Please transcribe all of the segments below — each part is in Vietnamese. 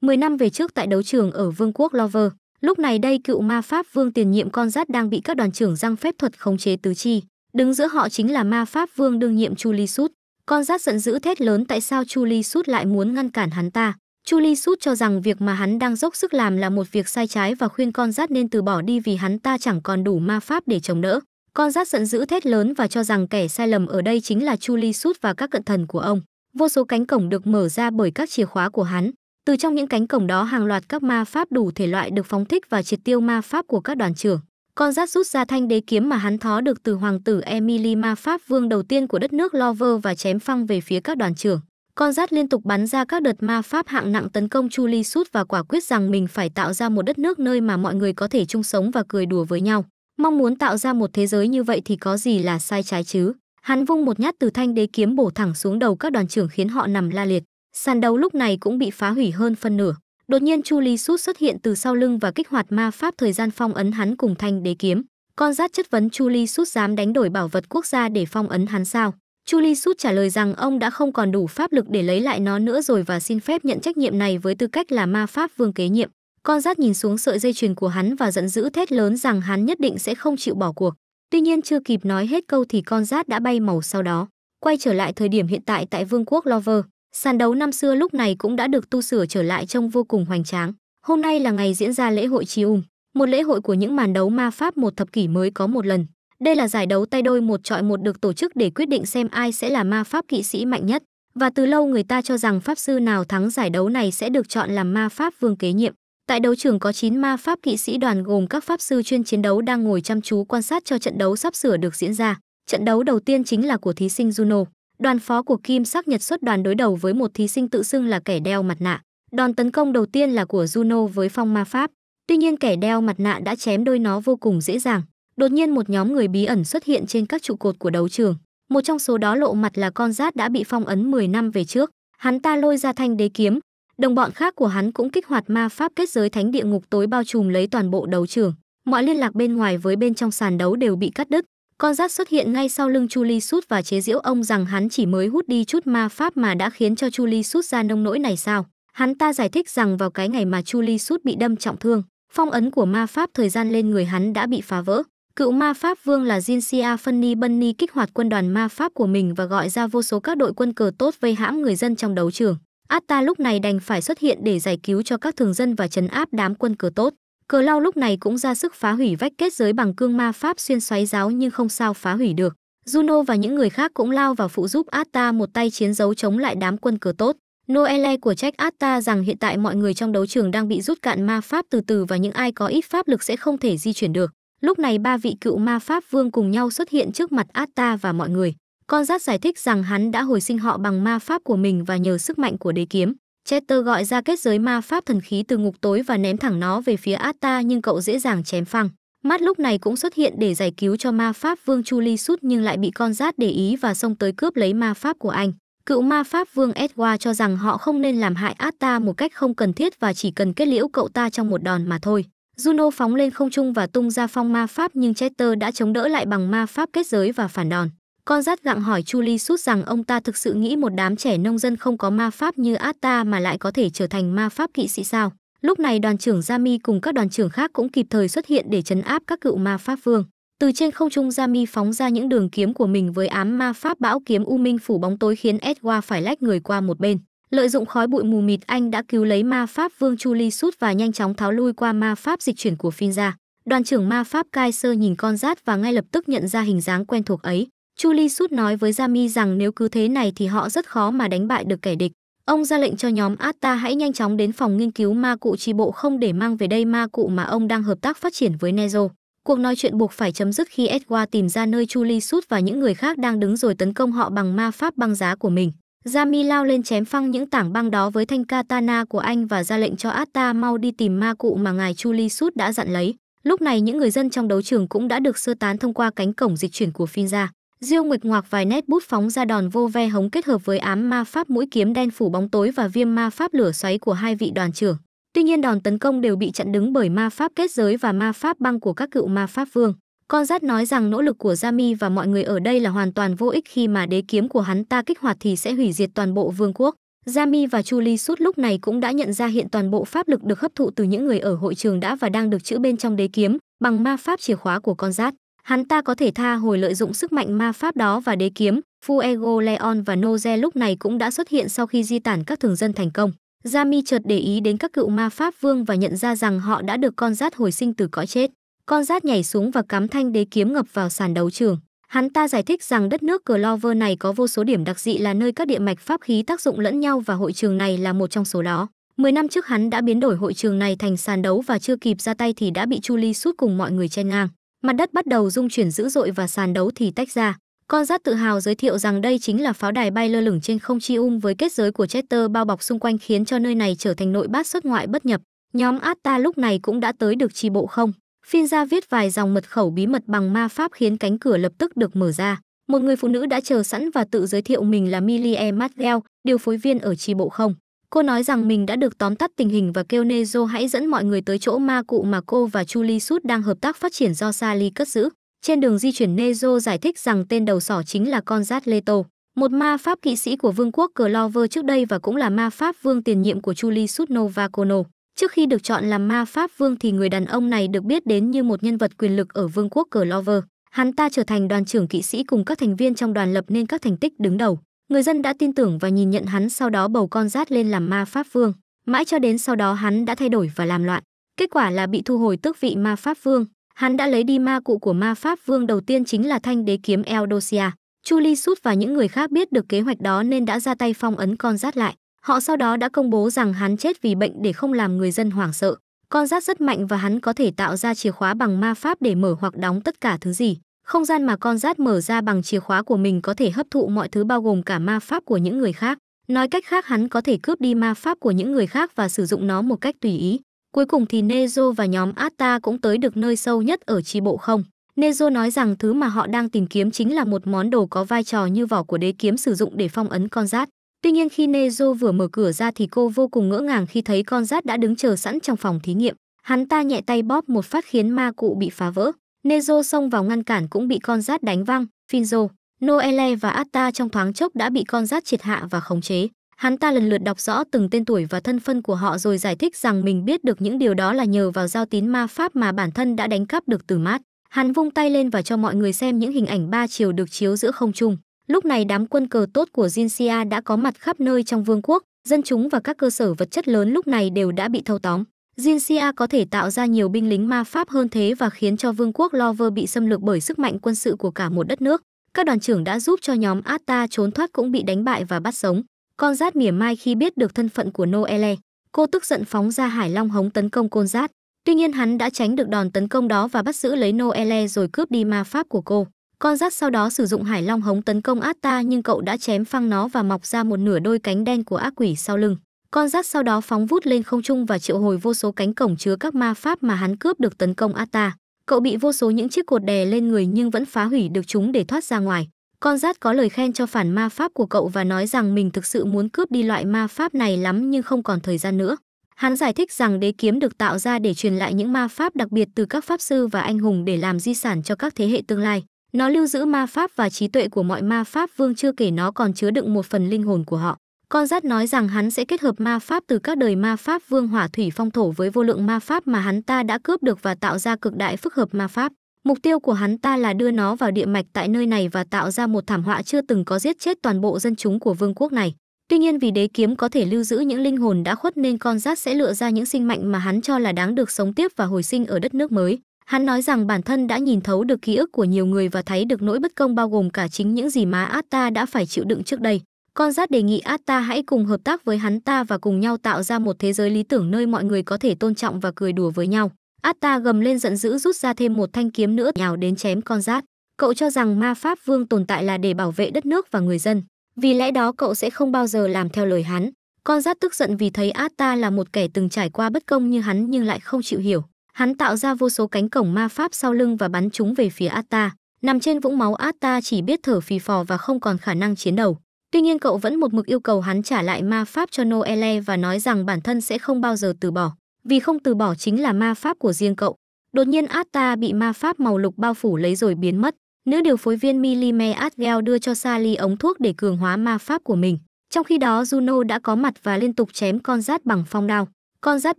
10 năm về trước tại đấu trường ở Vương quốc Lover, lúc này đây cựu ma pháp vương tiền nhiệm con rát đang bị các đoàn trưởng răng phép thuật khống chế tứ chi. Đứng giữa họ chính là ma pháp vương đương nhiệm Chu Li Sút. Con rát giận dữ thét lớn tại sao Chu Li Sút lại muốn ngăn cản hắn ta. Chu Li Sút cho rằng việc mà hắn đang dốc sức làm là một việc sai trái và khuyên con rát nên từ bỏ đi vì hắn ta chẳng còn đủ ma pháp để chống đỡ. Con rác giận dữ thét lớn và cho rằng kẻ sai lầm ở đây chính là Chu Ly Sút và các cận thần của ông. Vô số cánh cổng được mở ra bởi các chìa khóa của hắn. Từ trong những cánh cổng đó hàng loạt các ma pháp đủ thể loại được phóng thích và triệt tiêu ma pháp của các đoàn trưởng. Con rác rút ra thanh đế kiếm mà hắn thó được từ hoàng tử Emily ma pháp vương đầu tiên của đất nước Lover và chém phăng về phía các đoàn trưởng. Con rát liên tục bắn ra các đợt ma pháp hạng nặng tấn công Chu Ly Sút và quả quyết rằng mình phải tạo ra một đất nước nơi mà mọi người có thể chung sống và cười đùa với nhau mong muốn tạo ra một thế giới như vậy thì có gì là sai trái chứ hắn vung một nhát từ thanh đế kiếm bổ thẳng xuống đầu các đoàn trưởng khiến họ nằm la liệt sàn đấu lúc này cũng bị phá hủy hơn phân nửa đột nhiên chu ly sút xuất hiện từ sau lưng và kích hoạt ma pháp thời gian phong ấn hắn cùng thanh đế kiếm con rát chất vấn chu ly sút dám đánh đổi bảo vật quốc gia để phong ấn hắn sao chu ly sút trả lời rằng ông đã không còn đủ pháp lực để lấy lại nó nữa rồi và xin phép nhận trách nhiệm này với tư cách là ma pháp vương kế nhiệm con rát nhìn xuống sợi dây chuyền của hắn và giận dữ thét lớn rằng hắn nhất định sẽ không chịu bỏ cuộc. Tuy nhiên chưa kịp nói hết câu thì con rát đã bay màu sau đó. Quay trở lại thời điểm hiện tại tại vương quốc Lover, sàn đấu năm xưa lúc này cũng đã được tu sửa trở lại trông vô cùng hoành tráng. Hôm nay là ngày diễn ra lễ hội Trium, một lễ hội của những màn đấu ma pháp một thập kỷ mới có một lần. Đây là giải đấu tay đôi một trọi một được tổ chức để quyết định xem ai sẽ là ma pháp kỵ sĩ mạnh nhất. Và từ lâu người ta cho rằng pháp sư nào thắng giải đấu này sẽ được chọn làm ma pháp vương kế nhiệm. Tại đấu trường có 9 ma pháp kỵ sĩ đoàn gồm các pháp sư chuyên chiến đấu đang ngồi chăm chú quan sát cho trận đấu sắp sửa được diễn ra. Trận đấu đầu tiên chính là của thí sinh Juno. Đoàn phó của Kim Sắc Nhật xuất đoàn đối đầu với một thí sinh tự xưng là kẻ đeo mặt nạ. Đòn tấn công đầu tiên là của Juno với phong ma pháp. Tuy nhiên kẻ đeo mặt nạ đã chém đôi nó vô cùng dễ dàng. Đột nhiên một nhóm người bí ẩn xuất hiện trên các trụ cột của đấu trường. Một trong số đó lộ mặt là con rát đã bị phong ấn 10 năm về trước. Hắn ta lôi ra thanh đế kiếm, Đồng bọn khác của hắn cũng kích hoạt ma pháp kết giới thánh địa ngục tối bao trùm lấy toàn bộ đấu trường. Mọi liên lạc bên ngoài với bên trong sàn đấu đều bị cắt đứt. Con giáp xuất hiện ngay sau lưng Chu Ly Sút và chế giễu ông rằng hắn chỉ mới hút đi chút ma pháp mà đã khiến cho Chu Ly Sút ra nông nỗi này sao? Hắn ta giải thích rằng vào cái ngày mà Chu Ly Sút bị đâm trọng thương, phong ấn của ma pháp thời gian lên người hắn đã bị phá vỡ. Cựu ma pháp vương là Jinsia Funny Bunny kích hoạt quân đoàn ma pháp của mình và gọi ra vô số các đội quân cờ tốt vây hãm người dân trong đấu trường. Atta lúc này đành phải xuất hiện để giải cứu cho các thường dân và chấn áp đám quân cờ tốt. Cờ lao lúc này cũng ra sức phá hủy vách kết giới bằng cương ma pháp xuyên xoáy giáo nhưng không sao phá hủy được. Juno và những người khác cũng lao vào phụ giúp Atta một tay chiến dấu chống lại đám quân cờ tốt. Noelle của trách Atta rằng hiện tại mọi người trong đấu trường đang bị rút cạn ma pháp từ từ và những ai có ít pháp lực sẽ không thể di chuyển được. Lúc này ba vị cựu ma pháp vương cùng nhau xuất hiện trước mặt Atta và mọi người. Con giáp giải thích rằng hắn đã hồi sinh họ bằng ma pháp của mình và nhờ sức mạnh của đế kiếm. Chester gọi ra kết giới ma pháp thần khí từ ngục tối và ném thẳng nó về phía Atta nhưng cậu dễ dàng chém phăng. Matt lúc này cũng xuất hiện để giải cứu cho ma pháp vương Chuli sút nhưng lại bị con rát để ý và xông tới cướp lấy ma pháp của anh. Cựu ma pháp vương Edward cho rằng họ không nên làm hại Atta một cách không cần thiết và chỉ cần kết liễu cậu ta trong một đòn mà thôi. Juno phóng lên không trung và tung ra phong ma pháp nhưng Chester đã chống đỡ lại bằng ma pháp kết giới và phản đòn. Con rát gặng hỏi Chu Ly sút rằng ông ta thực sự nghĩ một đám trẻ nông dân không có ma pháp như Atta mà lại có thể trở thành ma pháp kỵ sĩ sao. Lúc này đoàn trưởng Jami cùng các đoàn trưởng khác cũng kịp thời xuất hiện để chấn áp các cựu ma pháp vương. Từ trên không trung Jami phóng ra những đường kiếm của mình với ám ma pháp bão kiếm u minh phủ bóng tối khiến Edward phải lách người qua một bên. Lợi dụng khói bụi mù mịt anh đã cứu lấy ma pháp vương Chu Ly sút và nhanh chóng tháo lui qua ma pháp dịch chuyển của Finza. Đoàn trưởng ma pháp Kaiser nhìn con rát và ngay lập tức nhận ra hình dáng quen thuộc ấy. Chu Li Sút nói với Jami rằng nếu cứ thế này thì họ rất khó mà đánh bại được kẻ địch. Ông ra lệnh cho nhóm Atta hãy nhanh chóng đến phòng nghiên cứu ma cụ tri bộ không để mang về đây ma cụ mà ông đang hợp tác phát triển với Nezo. Cuộc nói chuyện buộc phải chấm dứt khi Edward tìm ra nơi Chu Li Sút và những người khác đang đứng rồi tấn công họ bằng ma pháp băng giá của mình. Jami lao lên chém phăng những tảng băng đó với thanh katana của anh và ra lệnh cho Atta mau đi tìm ma cụ mà ngài Chu Li Sút đã dặn lấy. Lúc này những người dân trong đấu trường cũng đã được sơ tán thông qua cánh cổng dịch chuyển của Finja. Diêu Nguyệt ngoạc vài nét bút phóng ra đòn vô ve hống kết hợp với ám ma pháp mũi kiếm đen phủ bóng tối và viêm ma pháp lửa xoáy của hai vị đoàn trưởng. Tuy nhiên đòn tấn công đều bị chặn đứng bởi ma pháp kết giới và ma pháp băng của các cựu ma pháp vương. Con rát nói rằng nỗ lực của Jami và mọi người ở đây là hoàn toàn vô ích khi mà đế kiếm của hắn ta kích hoạt thì sẽ hủy diệt toàn bộ vương quốc. Jami và Julie suốt lúc này cũng đã nhận ra hiện toàn bộ pháp lực được hấp thụ từ những người ở hội trường đã và đang được chữ bên trong đế kiếm bằng ma pháp chìa khóa của con rát hắn ta có thể tha hồi lợi dụng sức mạnh ma pháp đó và đế kiếm, Fuego Leon và Noze lúc này cũng đã xuất hiện sau khi di tản các thường dân thành công. Jami chợt để ý đến các cựu ma pháp vương và nhận ra rằng họ đã được con rát hồi sinh từ cõi chết. Con rát nhảy xuống và cắm thanh đế kiếm ngập vào sàn đấu trường. Hắn ta giải thích rằng đất nước Clover này có vô số điểm đặc dị là nơi các địa mạch pháp khí tác dụng lẫn nhau và hội trường này là một trong số đó. Mười năm trước hắn đã biến đổi hội trường này thành sàn đấu và chưa kịp ra tay thì đã bị Chu Ly sút cùng mọi người chen ngang mặt đất bắt đầu rung chuyển dữ dội và sàn đấu thì tách ra. Con rát tự hào giới thiệu rằng đây chính là pháo đài bay lơ lửng trên không chi um với kết giới của Chester bao bọc xung quanh khiến cho nơi này trở thành nội bát xuất ngoại bất nhập. Nhóm Atta lúc này cũng đã tới được chi bộ không. Finza viết vài dòng mật khẩu bí mật bằng ma pháp khiến cánh cửa lập tức được mở ra. Một người phụ nữ đã chờ sẵn và tự giới thiệu mình là Millie e. Mattel, điều phối viên ở chi bộ không. Cô nói rằng mình đã được tóm tắt tình hình và kêu Nezo hãy dẫn mọi người tới chỗ ma cụ mà cô và Julie Sut đang hợp tác phát triển do Sally cất giữ. Trên đường di chuyển Nezo giải thích rằng tên đầu sỏ chính là con rát Leto, một ma pháp kỵ sĩ của vương quốc Clover trước đây và cũng là ma pháp vương tiền nhiệm của Julie Sut Novakono. Trước khi được chọn làm ma pháp vương thì người đàn ông này được biết đến như một nhân vật quyền lực ở vương quốc Clover. Hắn ta trở thành đoàn trưởng kỵ sĩ cùng các thành viên trong đoàn lập nên các thành tích đứng đầu. Người dân đã tin tưởng và nhìn nhận hắn sau đó bầu con rát lên làm ma pháp vương, mãi cho đến sau đó hắn đã thay đổi và làm loạn. Kết quả là bị thu hồi tước vị ma pháp vương, hắn đã lấy đi ma cụ của ma pháp vương đầu tiên chính là thanh đế kiếm Eldosia. Chu Ly Sút và những người khác biết được kế hoạch đó nên đã ra tay phong ấn con rát lại. Họ sau đó đã công bố rằng hắn chết vì bệnh để không làm người dân hoảng sợ. Con rát rất mạnh và hắn có thể tạo ra chìa khóa bằng ma pháp để mở hoặc đóng tất cả thứ gì. Không gian mà con rát mở ra bằng chìa khóa của mình có thể hấp thụ mọi thứ bao gồm cả ma pháp của những người khác. Nói cách khác hắn có thể cướp đi ma pháp của những người khác và sử dụng nó một cách tùy ý. Cuối cùng thì Nezo và nhóm Atta cũng tới được nơi sâu nhất ở chi bộ không. Nezo nói rằng thứ mà họ đang tìm kiếm chính là một món đồ có vai trò như vỏ của đế kiếm sử dụng để phong ấn con rát. Tuy nhiên khi Nezo vừa mở cửa ra thì cô vô cùng ngỡ ngàng khi thấy con rát đã đứng chờ sẵn trong phòng thí nghiệm. Hắn ta nhẹ tay bóp một phát khiến ma cụ bị phá vỡ. Nezo xông vào ngăn cản cũng bị con rát đánh văng, Finzo, Noelle và Atta trong thoáng chốc đã bị con rát triệt hạ và khống chế. Hắn ta lần lượt đọc rõ từng tên tuổi và thân phân của họ rồi giải thích rằng mình biết được những điều đó là nhờ vào giao tín ma pháp mà bản thân đã đánh cắp được từ mát. Hắn vung tay lên và cho mọi người xem những hình ảnh ba chiều được chiếu giữa không trung. Lúc này đám quân cờ tốt của Jinxia đã có mặt khắp nơi trong vương quốc, dân chúng và các cơ sở vật chất lớn lúc này đều đã bị thâu tóm. Jin Xia có thể tạo ra nhiều binh lính ma pháp hơn thế và khiến cho vương quốc Lover bị xâm lược bởi sức mạnh quân sự của cả một đất nước. Các đoàn trưởng đã giúp cho nhóm Atta trốn thoát cũng bị đánh bại và bắt sống. Con rát mỉa mai khi biết được thân phận của Noelle. Cô tức giận phóng ra hải long hống tấn công côn rát. Tuy nhiên hắn đã tránh được đòn tấn công đó và bắt giữ lấy Noelle rồi cướp đi ma pháp của cô. Con rát sau đó sử dụng hải long hống tấn công Atta nhưng cậu đã chém phăng nó và mọc ra một nửa đôi cánh đen của ác quỷ sau lưng. Con rác sau đó phóng vút lên không trung và triệu hồi vô số cánh cổng chứa các ma pháp mà hắn cướp được tấn công Ata. Cậu bị vô số những chiếc cột đè lên người nhưng vẫn phá hủy được chúng để thoát ra ngoài. Con rát có lời khen cho phản ma pháp của cậu và nói rằng mình thực sự muốn cướp đi loại ma pháp này lắm nhưng không còn thời gian nữa. Hắn giải thích rằng đế kiếm được tạo ra để truyền lại những ma pháp đặc biệt từ các pháp sư và anh hùng để làm di sản cho các thế hệ tương lai. Nó lưu giữ ma pháp và trí tuệ của mọi ma pháp vương chưa kể nó còn chứa đựng một phần linh hồn của họ. Con rát nói rằng hắn sẽ kết hợp ma pháp từ các đời ma pháp vương hỏa thủy phong thổ với vô lượng ma pháp mà hắn ta đã cướp được và tạo ra cực đại phức hợp ma pháp. Mục tiêu của hắn ta là đưa nó vào địa mạch tại nơi này và tạo ra một thảm họa chưa từng có giết chết toàn bộ dân chúng của vương quốc này. Tuy nhiên vì đế kiếm có thể lưu giữ những linh hồn đã khuất nên con rát sẽ lựa ra những sinh mạnh mà hắn cho là đáng được sống tiếp và hồi sinh ở đất nước mới. Hắn nói rằng bản thân đã nhìn thấu được ký ức của nhiều người và thấy được nỗi bất công bao gồm cả chính những gì mà Atta đã phải chịu đựng trước đây. Con rát đề nghị Atta hãy cùng hợp tác với hắn ta và cùng nhau tạo ra một thế giới lý tưởng nơi mọi người có thể tôn trọng và cười đùa với nhau. Atta gầm lên giận dữ rút ra thêm một thanh kiếm nữa nhào đến chém con rát. Cậu cho rằng ma pháp vương tồn tại là để bảo vệ đất nước và người dân. Vì lẽ đó cậu sẽ không bao giờ làm theo lời hắn. Con rát tức giận vì thấy Atta là một kẻ từng trải qua bất công như hắn nhưng lại không chịu hiểu. Hắn tạo ra vô số cánh cổng ma pháp sau lưng và bắn chúng về phía Atta. Nằm trên vũng máu Atta chỉ biết thở phì phò và không còn khả năng chiến đấu. Tuy nhiên cậu vẫn một mực yêu cầu hắn trả lại ma pháp cho Noelle và nói rằng bản thân sẽ không bao giờ từ bỏ, vì không từ bỏ chính là ma pháp của riêng cậu. Đột nhiên Atta bị ma pháp màu lục bao phủ lấy rồi biến mất. Nữ điều phối viên Milime Atgel đưa cho Sally ống thuốc để cường hóa ma pháp của mình. Trong khi đó Juno đã có mặt và liên tục chém con rát bằng phong đao. Con rát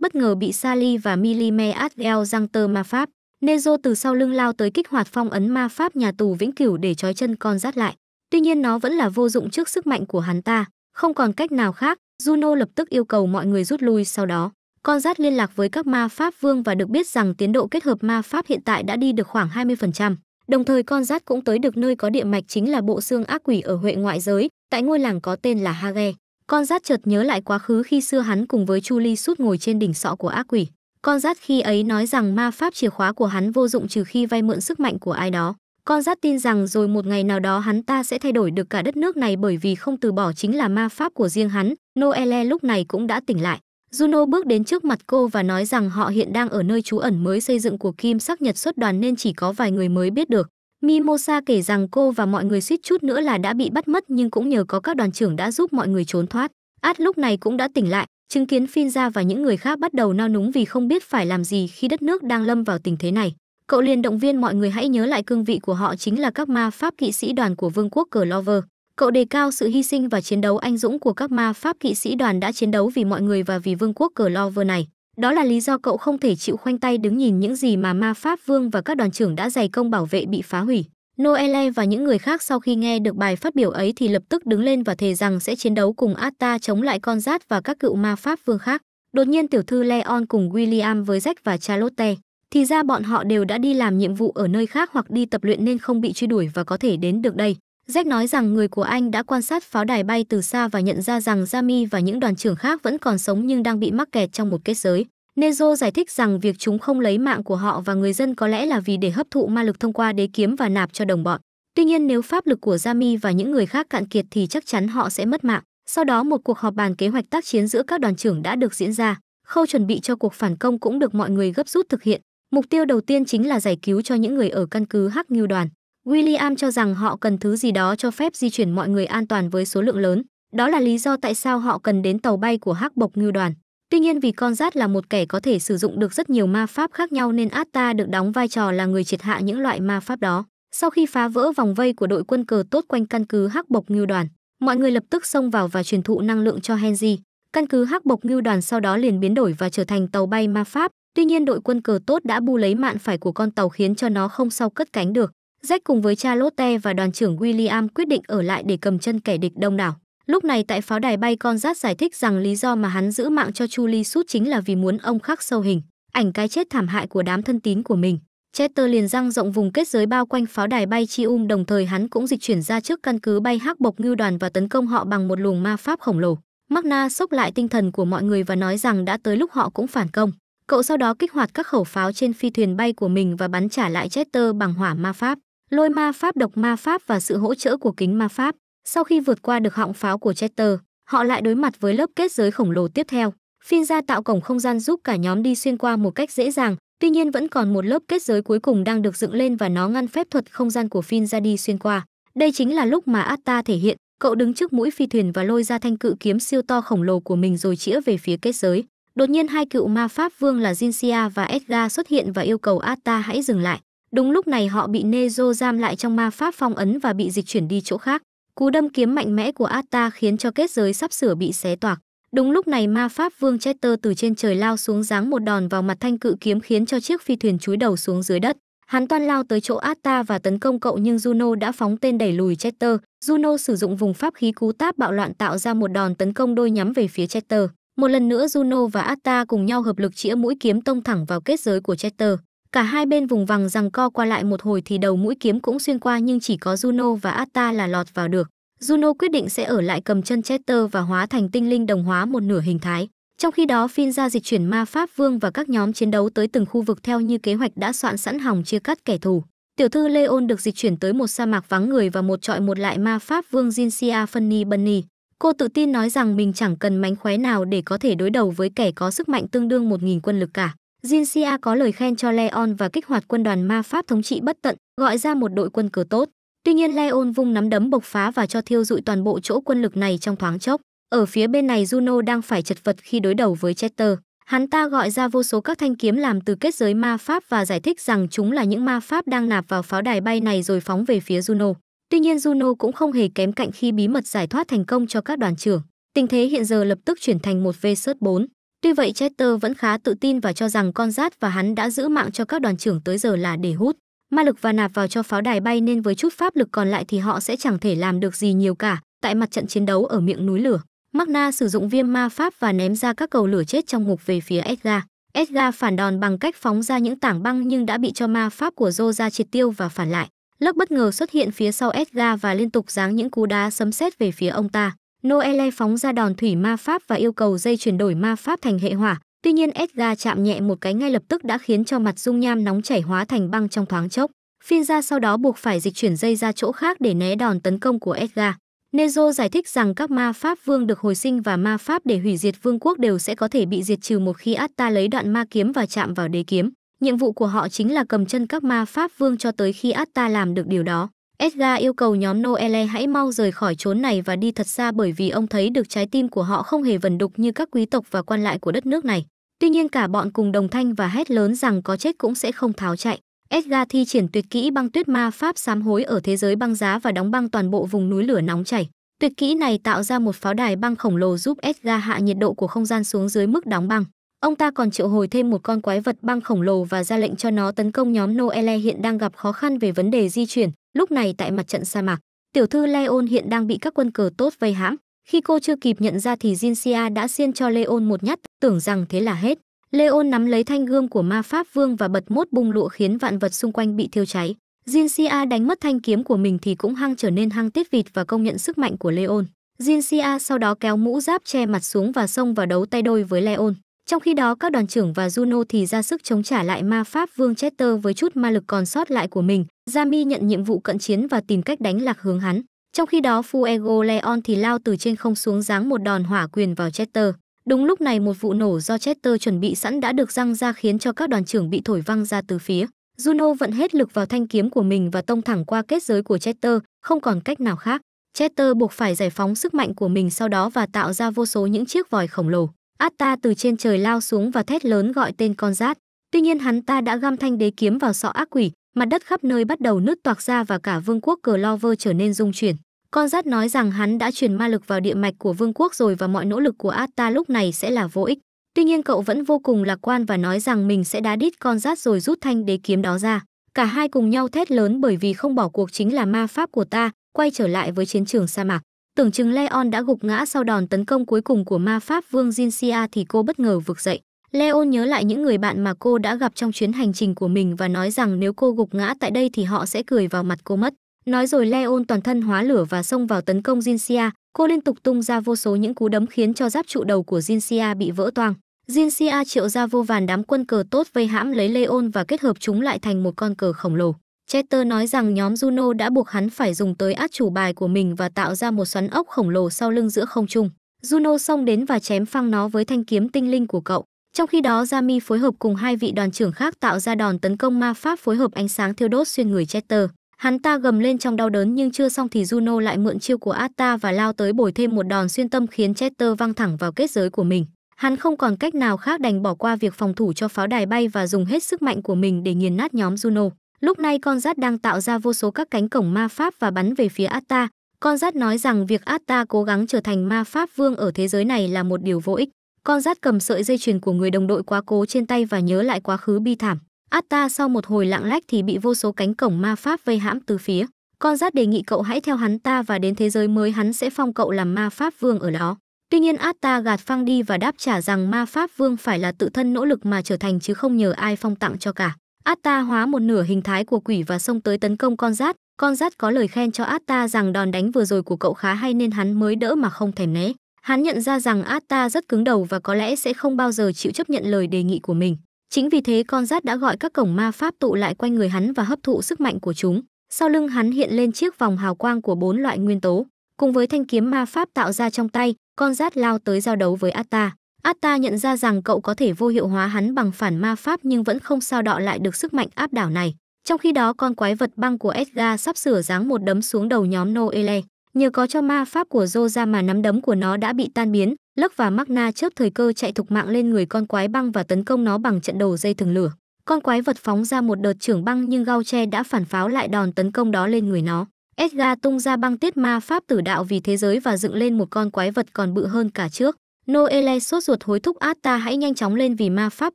bất ngờ bị Sally và Milime Atgel răng tơ ma pháp. Nezo từ sau lưng lao tới kích hoạt phong ấn ma pháp nhà tù vĩnh cửu để trói chân con rát lại. Tuy nhiên nó vẫn là vô dụng trước sức mạnh của hắn ta, không còn cách nào khác, Juno lập tức yêu cầu mọi người rút lui sau đó. Con rát liên lạc với các ma pháp vương và được biết rằng tiến độ kết hợp ma pháp hiện tại đã đi được khoảng 20%. Đồng thời con rát cũng tới được nơi có địa mạch chính là bộ xương ác quỷ ở Huệ ngoại giới, tại ngôi làng có tên là Hage. Con rát chợt nhớ lại quá khứ khi xưa hắn cùng với Chu Ly suốt ngồi trên đỉnh sọ của ác quỷ. Con rát khi ấy nói rằng ma pháp chìa khóa của hắn vô dụng trừ khi vay mượn sức mạnh của ai đó. Con rất tin rằng rồi một ngày nào đó hắn ta sẽ thay đổi được cả đất nước này bởi vì không từ bỏ chính là ma pháp của riêng hắn. Noelle lúc này cũng đã tỉnh lại. Juno bước đến trước mặt cô và nói rằng họ hiện đang ở nơi trú ẩn mới xây dựng của Kim sắc nhật xuất đoàn nên chỉ có vài người mới biết được. Mimosa kể rằng cô và mọi người suýt chút nữa là đã bị bắt mất nhưng cũng nhờ có các đoàn trưởng đã giúp mọi người trốn thoát. At lúc này cũng đã tỉnh lại, chứng kiến Finja và những người khác bắt đầu nao núng vì không biết phải làm gì khi đất nước đang lâm vào tình thế này cậu liền động viên mọi người hãy nhớ lại cương vị của họ chính là các ma pháp kỵ sĩ đoàn của vương quốc Cờ Lover. Cậu đề cao sự hy sinh và chiến đấu anh dũng của các ma pháp kỵ sĩ đoàn đã chiến đấu vì mọi người và vì vương quốc Cờ Lover này. Đó là lý do cậu không thể chịu khoanh tay đứng nhìn những gì mà ma pháp vương và các đoàn trưởng đã dày công bảo vệ bị phá hủy. Noelle và những người khác sau khi nghe được bài phát biểu ấy thì lập tức đứng lên và thề rằng sẽ chiến đấu cùng Atta chống lại con rát và các cựu ma pháp vương khác. Đột nhiên tiểu thư Leon cùng William với Jack và Charlotte thì ra bọn họ đều đã đi làm nhiệm vụ ở nơi khác hoặc đi tập luyện nên không bị truy đuổi và có thể đến được đây. Jack nói rằng người của anh đã quan sát pháo đài bay từ xa và nhận ra rằng Jami và những đoàn trưởng khác vẫn còn sống nhưng đang bị mắc kẹt trong một kết giới. Nezo giải thích rằng việc chúng không lấy mạng của họ và người dân có lẽ là vì để hấp thụ ma lực thông qua đế kiếm và nạp cho đồng bọn. Tuy nhiên nếu pháp lực của Jami và những người khác cạn kiệt thì chắc chắn họ sẽ mất mạng. Sau đó một cuộc họp bàn kế hoạch tác chiến giữa các đoàn trưởng đã được diễn ra. Khâu chuẩn bị cho cuộc phản công cũng được mọi người gấp rút thực hiện. Mục tiêu đầu tiên chính là giải cứu cho những người ở căn cứ Hắc Ngưu đoàn. William cho rằng họ cần thứ gì đó cho phép di chuyển mọi người an toàn với số lượng lớn. Đó là lý do tại sao họ cần đến tàu bay của Hắc Bộc Ngưu đoàn. Tuy nhiên vì con rát là một kẻ có thể sử dụng được rất nhiều ma pháp khác nhau nên Atta được đóng vai trò là người triệt hạ những loại ma pháp đó. Sau khi phá vỡ vòng vây của đội quân cờ tốt quanh căn cứ Hắc Bộc Ngưu đoàn, mọi người lập tức xông vào và truyền thụ năng lượng cho Henry. Căn cứ Hắc Bộc Ngưu đoàn sau đó liền biến đổi và trở thành tàu bay ma pháp, Tuy nhiên đội quân cờ tốt đã bu lấy mạn phải của con tàu khiến cho nó không sau cất cánh được. Jack cùng với cha Lotte và đoàn trưởng William quyết định ở lại để cầm chân kẻ địch đông đảo. Lúc này tại pháo đài bay con rát giải thích rằng lý do mà hắn giữ mạng cho Chu Ly Sút chính là vì muốn ông khắc sâu hình, ảnh cái chết thảm hại của đám thân tín của mình. Chester liền răng rộng vùng kết giới bao quanh pháo đài bay Chium đồng thời hắn cũng dịch chuyển ra trước căn cứ bay hắc bộc ngưu đoàn và tấn công họ bằng một luồng ma pháp khổng lồ. Magna sốc lại tinh thần của mọi người và nói rằng đã tới lúc họ cũng phản công. Cậu sau đó kích hoạt các khẩu pháo trên phi thuyền bay của mình và bắn trả lại Chester bằng hỏa ma pháp, lôi ma pháp độc ma pháp và sự hỗ trợ của kính ma pháp. Sau khi vượt qua được họng pháo của Chester, họ lại đối mặt với lớp kết giới khổng lồ tiếp theo. Phin ra tạo cổng không gian giúp cả nhóm đi xuyên qua một cách dễ dàng, tuy nhiên vẫn còn một lớp kết giới cuối cùng đang được dựng lên và nó ngăn phép thuật không gian của Phin ra đi xuyên qua. Đây chính là lúc mà Atta thể hiện, cậu đứng trước mũi phi thuyền và lôi ra thanh cự kiếm siêu to khổng lồ của mình rồi chĩa về phía kết giới. Đột nhiên hai cựu ma pháp vương là Jinxia và Edgar xuất hiện và yêu cầu Atta hãy dừng lại. Đúng lúc này họ bị Nezo giam lại trong ma pháp phong ấn và bị dịch chuyển đi chỗ khác. Cú đâm kiếm mạnh mẽ của Atta khiến cho kết giới sắp sửa bị xé toạc. Đúng lúc này ma pháp vương Chester từ trên trời lao xuống giáng một đòn vào mặt thanh cự kiếm khiến cho chiếc phi thuyền chúi đầu xuống dưới đất. Hắn toan lao tới chỗ Atta và tấn công cậu nhưng Juno đã phóng tên đẩy lùi Chester. Juno sử dụng vùng pháp khí cú táp bạo loạn tạo ra một đòn tấn công đôi nhắm về phía Chester. Một lần nữa Juno và Atta cùng nhau hợp lực chĩa mũi kiếm tông thẳng vào kết giới của Chester. Cả hai bên vùng vằng rằng co qua lại một hồi thì đầu mũi kiếm cũng xuyên qua nhưng chỉ có Juno và Atta là lọt vào được. Juno quyết định sẽ ở lại cầm chân Chester và hóa thành tinh linh đồng hóa một nửa hình thái. Trong khi đó Finn ra dịch chuyển ma pháp vương và các nhóm chiến đấu tới từng khu vực theo như kế hoạch đã soạn sẵn hòng chia cắt kẻ thù. Tiểu thư Leon được dịch chuyển tới một sa mạc vắng người và một trọi một lại ma pháp vương Jinsia Funny Bunny. Cô tự tin nói rằng mình chẳng cần mánh khóe nào để có thể đối đầu với kẻ có sức mạnh tương đương 1.000 quân lực cả. Jinxia có lời khen cho Leon và kích hoạt quân đoàn ma pháp thống trị bất tận, gọi ra một đội quân cờ tốt. Tuy nhiên Leon vung nắm đấm bộc phá và cho thiêu dụi toàn bộ chỗ quân lực này trong thoáng chốc. Ở phía bên này Juno đang phải chật vật khi đối đầu với Chester. Hắn ta gọi ra vô số các thanh kiếm làm từ kết giới ma pháp và giải thích rằng chúng là những ma pháp đang nạp vào pháo đài bay này rồi phóng về phía Juno. Tuy nhiên Juno cũng không hề kém cạnh khi bí mật giải thoát thành công cho các đoàn trưởng. Tình thế hiện giờ lập tức chuyển thành một V-Search 4. Tuy vậy Chester vẫn khá tự tin và cho rằng con rát và hắn đã giữ mạng cho các đoàn trưởng tới giờ là để hút. Ma lực và nạp vào cho pháo đài bay nên với chút pháp lực còn lại thì họ sẽ chẳng thể làm được gì nhiều cả tại mặt trận chiến đấu ở miệng núi lửa. Magna sử dụng viêm ma pháp và ném ra các cầu lửa chết trong ngục về phía Edgar. Edgar phản đòn bằng cách phóng ra những tảng băng nhưng đã bị cho ma pháp của Rosa triệt tiêu và phản lại lớp bất ngờ xuất hiện phía sau Edgar và liên tục giáng những cú đá sấm sét về phía ông ta. Noelle phóng ra đòn thủy ma pháp và yêu cầu dây chuyển đổi ma pháp thành hệ hỏa. Tuy nhiên Edgar chạm nhẹ một cái ngay lập tức đã khiến cho mặt dung nham nóng chảy hóa thành băng trong thoáng chốc. Phiên ra sau đó buộc phải dịch chuyển dây ra chỗ khác để né đòn tấn công của Edgar. Nezo giải thích rằng các ma pháp vương được hồi sinh và ma pháp để hủy diệt vương quốc đều sẽ có thể bị diệt trừ một khi Atta lấy đoạn ma kiếm và chạm vào đế kiếm. Nhiệm vụ của họ chính là cầm chân các ma pháp vương cho tới khi Atta làm được điều đó. Edgar yêu cầu nhóm Noelle hãy mau rời khỏi chốn này và đi thật xa bởi vì ông thấy được trái tim của họ không hề vần đục như các quý tộc và quan lại của đất nước này. Tuy nhiên cả bọn cùng đồng thanh và hét lớn rằng có chết cũng sẽ không tháo chạy. Edgar thi triển tuyệt kỹ băng tuyết ma pháp sám hối ở thế giới băng giá và đóng băng toàn bộ vùng núi lửa nóng chảy. Tuyệt kỹ này tạo ra một pháo đài băng khổng lồ giúp Edgar hạ nhiệt độ của không gian xuống dưới mức đóng băng. Ông ta còn triệu hồi thêm một con quái vật băng khổng lồ và ra lệnh cho nó tấn công nhóm Noelle hiện đang gặp khó khăn về vấn đề di chuyển, lúc này tại mặt trận sa mạc. Tiểu thư Leon hiện đang bị các quân cờ tốt vây hãm. Khi cô chưa kịp nhận ra thì Jinxia đã xiên cho Leon một nhát, tưởng rằng thế là hết. Leon nắm lấy thanh gươm của ma pháp vương và bật mốt bung lụa khiến vạn vật xung quanh bị thiêu cháy. Jinxia đánh mất thanh kiếm của mình thì cũng hăng trở nên hăng tiết vịt và công nhận sức mạnh của Leon. Jinxia sau đó kéo mũ giáp che mặt xuống và xông vào đấu tay đôi với Leon. Trong khi đó các đoàn trưởng và Juno thì ra sức chống trả lại ma pháp vương Chester với chút ma lực còn sót lại của mình. Yami nhận nhiệm vụ cận chiến và tìm cách đánh lạc hướng hắn. Trong khi đó Fuego Leon thì lao từ trên không xuống giáng một đòn hỏa quyền vào Chester. Đúng lúc này một vụ nổ do Chester chuẩn bị sẵn đã được răng ra khiến cho các đoàn trưởng bị thổi văng ra từ phía. Juno vận hết lực vào thanh kiếm của mình và tông thẳng qua kết giới của Chester, không còn cách nào khác. Chester buộc phải giải phóng sức mạnh của mình sau đó và tạo ra vô số những chiếc vòi khổng lồ. Atta từ trên trời lao xuống và thét lớn gọi tên con rát. Tuy nhiên hắn ta đã găm thanh đế kiếm vào sọ ác quỷ, mặt đất khắp nơi bắt đầu nứt toạc ra và cả vương quốc Clover trở nên rung chuyển. Con rát nói rằng hắn đã truyền ma lực vào địa mạch của vương quốc rồi và mọi nỗ lực của Atta lúc này sẽ là vô ích. Tuy nhiên cậu vẫn vô cùng lạc quan và nói rằng mình sẽ đá đít con rát rồi rút thanh đế kiếm đó ra. Cả hai cùng nhau thét lớn bởi vì không bỏ cuộc chính là ma pháp của ta, quay trở lại với chiến trường sa mạc. Tưởng chừng Leon đã gục ngã sau đòn tấn công cuối cùng của ma pháp vương Jinxia thì cô bất ngờ vực dậy. Leon nhớ lại những người bạn mà cô đã gặp trong chuyến hành trình của mình và nói rằng nếu cô gục ngã tại đây thì họ sẽ cười vào mặt cô mất. Nói rồi Leon toàn thân hóa lửa và xông vào tấn công Jinxia, cô liên tục tung ra vô số những cú đấm khiến cho giáp trụ đầu của Jinxia bị vỡ toang. Jinxia triệu ra vô vàn đám quân cờ tốt vây hãm lấy Leon và kết hợp chúng lại thành một con cờ khổng lồ. Chester nói rằng nhóm Juno đã buộc hắn phải dùng tới át chủ bài của mình và tạo ra một xoắn ốc khổng lồ sau lưng giữa không trung. Juno xông đến và chém phăng nó với thanh kiếm tinh linh của cậu. Trong khi đó Jami phối hợp cùng hai vị đoàn trưởng khác tạo ra đòn tấn công ma pháp phối hợp ánh sáng thiêu đốt xuyên người Chester. Hắn ta gầm lên trong đau đớn nhưng chưa xong thì Juno lại mượn chiêu của Atta và lao tới bồi thêm một đòn xuyên tâm khiến Chester văng thẳng vào kết giới của mình. Hắn không còn cách nào khác đành bỏ qua việc phòng thủ cho pháo đài bay và dùng hết sức mạnh của mình để nghiền nát nhóm Juno. Lúc này con rát đang tạo ra vô số các cánh cổng ma pháp và bắn về phía Atta. Con rát nói rằng việc Atta cố gắng trở thành ma pháp vương ở thế giới này là một điều vô ích. Con rát cầm sợi dây chuyền của người đồng đội quá cố trên tay và nhớ lại quá khứ bi thảm. Atta sau một hồi lạng lách thì bị vô số cánh cổng ma pháp vây hãm từ phía. Con rát đề nghị cậu hãy theo hắn ta và đến thế giới mới hắn sẽ phong cậu làm ma pháp vương ở đó. Tuy nhiên Atta gạt phăng đi và đáp trả rằng ma pháp vương phải là tự thân nỗ lực mà trở thành chứ không nhờ ai phong tặng cho cả. Atta hóa một nửa hình thái của quỷ và xông tới tấn công con rát. Con rát có lời khen cho Atta rằng đòn đánh vừa rồi của cậu khá hay nên hắn mới đỡ mà không thèm né. Hắn nhận ra rằng Atta rất cứng đầu và có lẽ sẽ không bao giờ chịu chấp nhận lời đề nghị của mình. Chính vì thế con rát đã gọi các cổng ma pháp tụ lại quanh người hắn và hấp thụ sức mạnh của chúng. Sau lưng hắn hiện lên chiếc vòng hào quang của bốn loại nguyên tố, cùng với thanh kiếm ma pháp tạo ra trong tay, con rát lao tới giao đấu với Atta. Atta nhận ra rằng cậu có thể vô hiệu hóa hắn bằng phản ma pháp nhưng vẫn không sao đọ lại được sức mạnh áp đảo này. Trong khi đó con quái vật băng của Edgar sắp sửa giáng một đấm xuống đầu nhóm Noelle. Nhờ có cho ma pháp của Zoza mà nắm đấm của nó đã bị tan biến, Lấc và Magna chớp thời cơ chạy thục mạng lên người con quái băng và tấn công nó bằng trận đồ dây thường lửa. Con quái vật phóng ra một đợt trưởng băng nhưng Gauche đã phản pháo lại đòn tấn công đó lên người nó. Edgar tung ra băng tiết ma pháp tử đạo vì thế giới và dựng lên một con quái vật còn bự hơn cả trước. Noelle sốt ruột hối thúc Atta hãy nhanh chóng lên vì ma pháp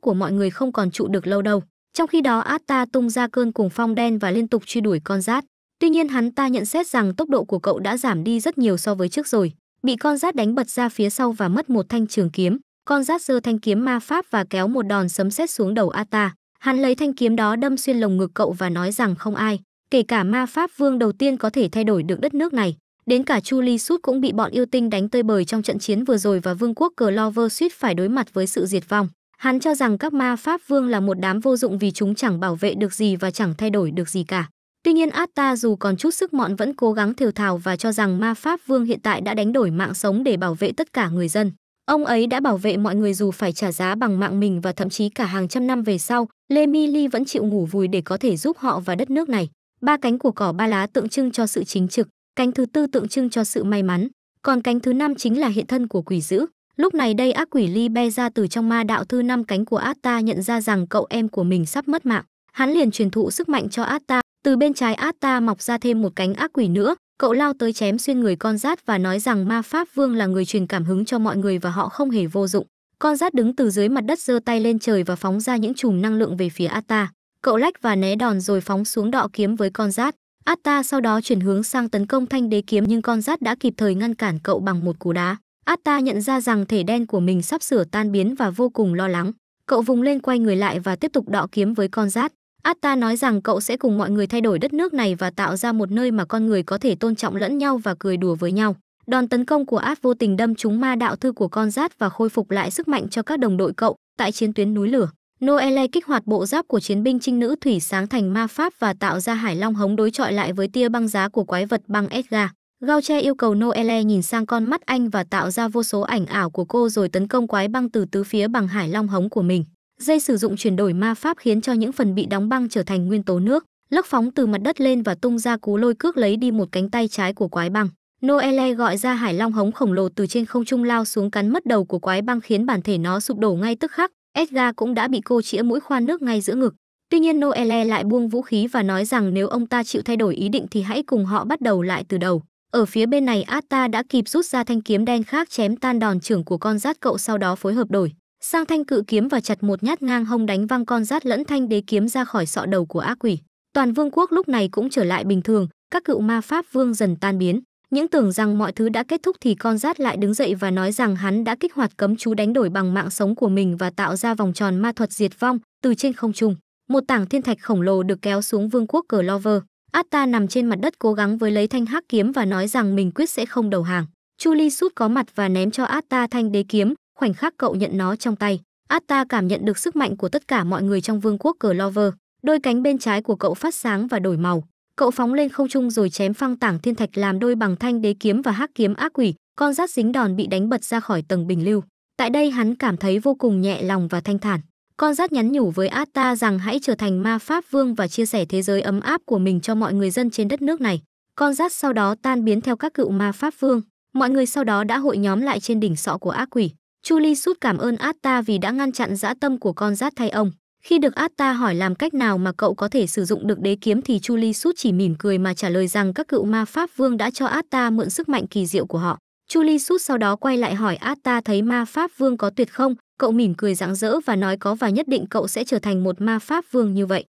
của mọi người không còn trụ được lâu đâu. Trong khi đó Atta tung ra cơn cuồng phong đen và liên tục truy đuổi con rát. Tuy nhiên hắn ta nhận xét rằng tốc độ của cậu đã giảm đi rất nhiều so với trước rồi. Bị con rát đánh bật ra phía sau và mất một thanh trường kiếm. Con rát giơ thanh kiếm ma pháp và kéo một đòn sấm sét xuống đầu Atta. Hắn lấy thanh kiếm đó đâm xuyên lồng ngực cậu và nói rằng không ai, kể cả ma pháp vương đầu tiên có thể thay đổi được đất nước này. Đến cả Chu Ly Sút cũng bị bọn yêu tinh đánh tơi bời trong trận chiến vừa rồi và vương quốc Clover suýt phải đối mặt với sự diệt vong. Hắn cho rằng các ma pháp vương là một đám vô dụng vì chúng chẳng bảo vệ được gì và chẳng thay đổi được gì cả. Tuy nhiên Atta dù còn chút sức mọn vẫn cố gắng thều thào và cho rằng ma pháp vương hiện tại đã đánh đổi mạng sống để bảo vệ tất cả người dân. Ông ấy đã bảo vệ mọi người dù phải trả giá bằng mạng mình và thậm chí cả hàng trăm năm về sau, Lê Mi Ly vẫn chịu ngủ vùi để có thể giúp họ và đất nước này. Ba cánh của cỏ ba lá tượng trưng cho sự chính trực, Cánh thứ tư tượng trưng cho sự may mắn, còn cánh thứ năm chính là hiện thân của quỷ dữ. Lúc này đây ác quỷ Ly Be ra từ trong ma đạo thư năm cánh của Atta nhận ra rằng cậu em của mình sắp mất mạng. Hắn liền truyền thụ sức mạnh cho Atta, từ bên trái Atta mọc ra thêm một cánh ác quỷ nữa, cậu lao tới chém xuyên người con rát và nói rằng ma pháp vương là người truyền cảm hứng cho mọi người và họ không hề vô dụng. Con rát đứng từ dưới mặt đất giơ tay lên trời và phóng ra những chùm năng lượng về phía Atta. Cậu lách và né đòn rồi phóng xuống đọ kiếm với con rát. Atta sau đó chuyển hướng sang tấn công thanh đế kiếm nhưng con rát đã kịp thời ngăn cản cậu bằng một cú đá. Atta nhận ra rằng thể đen của mình sắp sửa tan biến và vô cùng lo lắng. Cậu vùng lên quay người lại và tiếp tục đọ kiếm với con rát. Atta nói rằng cậu sẽ cùng mọi người thay đổi đất nước này và tạo ra một nơi mà con người có thể tôn trọng lẫn nhau và cười đùa với nhau. Đòn tấn công của Át vô tình đâm trúng ma đạo thư của con rát và khôi phục lại sức mạnh cho các đồng đội cậu tại chiến tuyến núi lửa. Noelle kích hoạt bộ giáp của chiến binh trinh nữ thủy sáng thành ma pháp và tạo ra hải long hống đối chọi lại với tia băng giá của quái vật băng Edgar. Gauche yêu cầu Noelle nhìn sang con mắt anh và tạo ra vô số ảnh ảo của cô rồi tấn công quái băng từ tứ phía bằng hải long hống của mình. Dây sử dụng chuyển đổi ma pháp khiến cho những phần bị đóng băng trở thành nguyên tố nước, lốc phóng từ mặt đất lên và tung ra cú lôi cước lấy đi một cánh tay trái của quái băng. Noelle gọi ra hải long hống khổng lồ từ trên không trung lao xuống cắn mất đầu của quái băng khiến bản thể nó sụp đổ ngay tức khắc, Edgar cũng đã bị cô chĩa mũi khoan nước ngay giữa ngực. Tuy nhiên Noelle lại buông vũ khí và nói rằng nếu ông ta chịu thay đổi ý định thì hãy cùng họ bắt đầu lại từ đầu. Ở phía bên này Atta đã kịp rút ra thanh kiếm đen khác chém tan đòn trưởng của con rát cậu sau đó phối hợp đổi. Sang thanh cự kiếm và chặt một nhát ngang hông đánh văng con rát lẫn thanh đế kiếm ra khỏi sọ đầu của ác quỷ. Toàn vương quốc lúc này cũng trở lại bình thường, các cựu ma pháp vương dần tan biến những tưởng rằng mọi thứ đã kết thúc thì con rát lại đứng dậy và nói rằng hắn đã kích hoạt cấm chú đánh đổi bằng mạng sống của mình và tạo ra vòng tròn ma thuật diệt vong từ trên không trung. Một tảng thiên thạch khổng lồ được kéo xuống vương quốc Cờ Lover. Atta nằm trên mặt đất cố gắng với lấy thanh hắc kiếm và nói rằng mình quyết sẽ không đầu hàng. Chuli sút có mặt và ném cho Atta thanh đế kiếm, khoảnh khắc cậu nhận nó trong tay. Atta cảm nhận được sức mạnh của tất cả mọi người trong vương quốc Cờ Lover. Đôi cánh bên trái của cậu phát sáng và đổi màu. Cậu phóng lên không trung rồi chém phăng tảng thiên thạch làm đôi bằng thanh đế kiếm và hắc kiếm ác quỷ, con rát dính đòn bị đánh bật ra khỏi tầng bình lưu. Tại đây hắn cảm thấy vô cùng nhẹ lòng và thanh thản. Con rát nhắn nhủ với Atta rằng hãy trở thành ma pháp vương và chia sẻ thế giới ấm áp của mình cho mọi người dân trên đất nước này. Con rát sau đó tan biến theo các cựu ma pháp vương. Mọi người sau đó đã hội nhóm lại trên đỉnh sọ của ác quỷ. Chu Ly sút cảm ơn Atta vì đã ngăn chặn dã tâm của con rát thay ông. Khi được Atta hỏi làm cách nào mà cậu có thể sử dụng được đế kiếm thì Chulisut chỉ mỉm cười mà trả lời rằng các cựu ma pháp vương đã cho Atta mượn sức mạnh kỳ diệu của họ. Chulisut sau đó quay lại hỏi Atta thấy ma pháp vương có tuyệt không, cậu mỉm cười rạng rỡ và nói có và nhất định cậu sẽ trở thành một ma pháp vương như vậy.